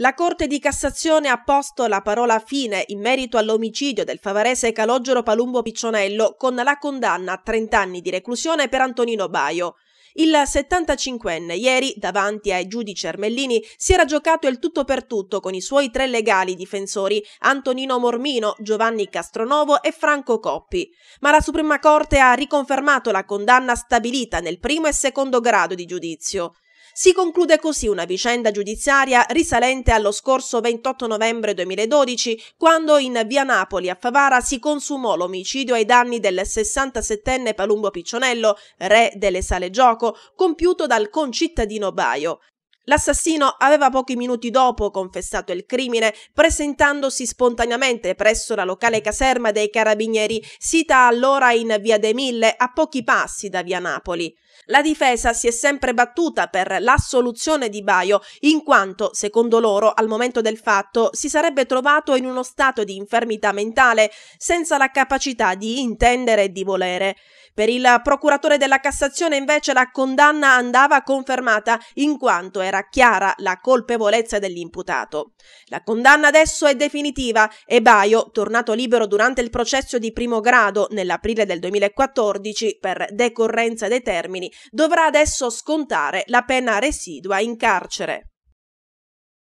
La Corte di Cassazione ha posto la parola fine in merito all'omicidio del favarese Calogero Palumbo Piccionello con la condanna a 30 anni di reclusione per Antonino Baio. Il 75enne ieri, davanti ai giudici Ermellini, si era giocato il tutto per tutto con i suoi tre legali difensori, Antonino Mormino, Giovanni Castronovo e Franco Coppi. Ma la Suprema Corte ha riconfermato la condanna stabilita nel primo e secondo grado di giudizio. Si conclude così una vicenda giudiziaria risalente allo scorso 28 novembre 2012, quando in via Napoli a Favara si consumò l'omicidio ai danni del 67enne Palumbo Piccionello, re delle sale gioco, compiuto dal concittadino Baio. L'assassino aveva pochi minuti dopo confessato il crimine, presentandosi spontaneamente presso la locale caserma dei carabinieri, sita allora in via De Mille, a pochi passi da via Napoli. La difesa si è sempre battuta per l'assoluzione di Baio, in quanto, secondo loro, al momento del fatto si sarebbe trovato in uno stato di infermità mentale, senza la capacità di intendere e di volere. Per il procuratore della Cassazione, invece, la condanna andava confermata, in quanto era era chiara la colpevolezza dell'imputato. La condanna adesso è definitiva e Baio, tornato libero durante il processo di primo grado nell'aprile del 2014 per decorrenza dei termini, dovrà adesso scontare la pena residua in carcere.